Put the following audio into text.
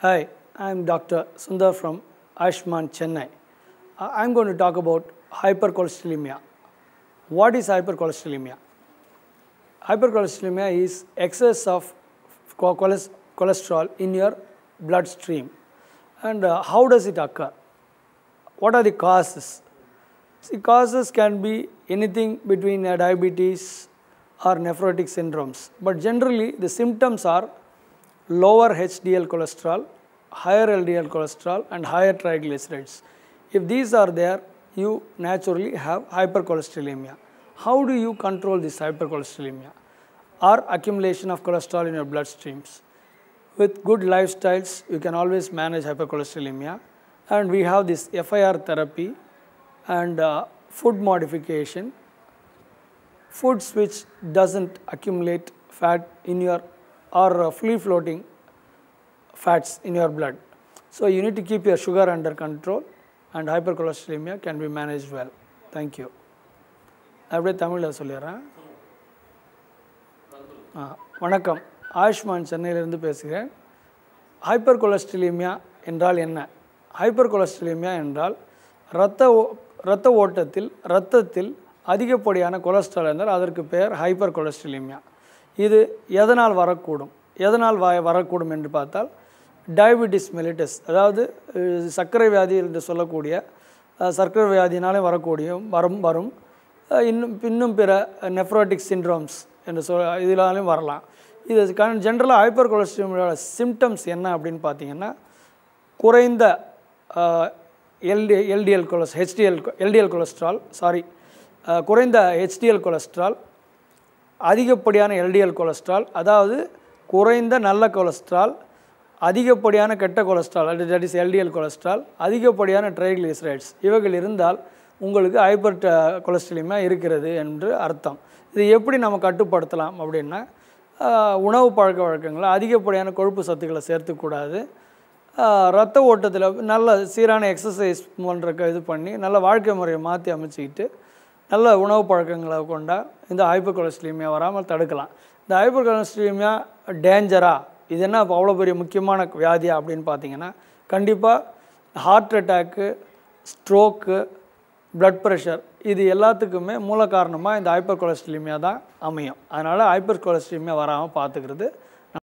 Hi, I'm Dr. Sundar from Ashman, Chennai. Uh, I'm going to talk about hypercholesterolemia. What is hypercholesterolemia? Hypercholesterolemia is excess of cholesterol in your bloodstream. And uh, how does it occur? What are the causes? The causes can be anything between diabetes or nephrotic syndromes. But generally, the symptoms are lower HDL cholesterol, higher LDL cholesterol and higher triglycerides. If these are there, you naturally have hypercholesterolemia. How do you control this hypercholesterolemia or accumulation of cholesterol in your bloodstreams? With good lifestyles, you can always manage hypercholesterolemia and we have this FIR therapy and uh, food modification, foods which doesn't accumulate fat in your or uh, free floating fats in your blood. So you need to keep your sugar under control and hypercholesterolemia can be managed well. Thank you. அப்படியே தமிழில் சொல்லிடுறேன் ஆ வணக்கம் ஆயுஷ்மான் சென்னையிலேருந்து பேசுகிறேன் hyper கொலஸ்ட்ரீமியா என்றால் என்ன hyper கொலஸ்ட்ரீமியா என்றால் இரத்த இரத்த ஓட்டத்தில் இரத்தத்தில் அதிகப்படியான கொலஸ்ட்ரால் என்றால் அதற்கு பெயர் ஹைப்பர் கொலஸ்ட்ரீமியா இது எதனால் வரக்கூடும் எதனால் வ வரக்கூடும் என்று பார்த்தால் டயபிட்டிஸ் மெலிட்டஸ் அதாவது சர்க்கரை வியாதி என்று சொல்லக்கூடிய சர்க்கரை வியாதினாலே வரக்கூடிய வரும் வரும் இன்னும் இன்னும் பிற நெஃப்ரோட்டிக் சிண்ட்ரோம்ஸ் என்று சொல் இதனாலையும் வரலாம் இது ஜென்ரலாக ஹைப்பர் கொலஸ்ட்ரீமோட சிம்டம்ஸ் என்ன அப்படின்னு பார்த்தீங்கன்னா குறைந்த எல்டி எல்டிஎல் கொலஸ் ஹெச்டிஎல் எல்டிஎல் கொலஸ்ட்ரால் சாரி குறைந்த ஹெச்டிஎல் கொலஸ்ட்ரால் அதிகப்படியான எல்டிஎல் கொலஸ்ட்ரால் அதாவது குறைந்த நல்ல கொலஸ்ட்ரால் அதிகப்படியான கெட்ட கொலஸ்ட்ரால் அது தட் இஸ் எல்டிஎல் கொலஸ்ட்ரால் அதிகப்படியான ட்ரைக்ளிசரைட்ஸ் இவைகள் இருந்தால் உங்களுக்கு ஹைப்பர் கொலஸ்ட்ரலிமே இருக்கிறது என்று அர்த்தம் இது எப்படி நம்ம கட்டுப்படுத்தலாம் அப்படின்னா உணவு பழக்க வழக்கங்களில் அதிகப்படியான கொழுப்பு சத்துக்களை சேர்த்துக்கூடாது ரத்த ஓட்டத்தில் நல்ல சீரான எக்ஸசைஸ் பண்ணுறக்க இது பண்ணி நல்ல வாழ்க்கை முறையை மாற்றி அமைச்சிக்கிட்டு நல்ல உணவு பழக்கங்களை கொண்டா இந்த ஹைப்பர் கொலஸ்ட்ரீமியா வராமல் தடுக்கலாம் இந்த ஹைப்பர் கொலஸ்ட்ரீமியா டேஞ்சராக இது என்ன அவ்வளோ பெரிய முக்கியமான வியாதியாக அப்படின்னு பார்த்தீங்கன்னா கண்டிப்பாக heart attack stroke blood pressure இது எல்லாத்துக்குமே மூல காரணமாக இந்த ஹைப்பர் கொலஸ்ட்ரீமியா தான் அமையும் அதனால் ஹைப்பர் கொலஸ்ட்ரீமியா வராமல் பார்த்துக்கிறது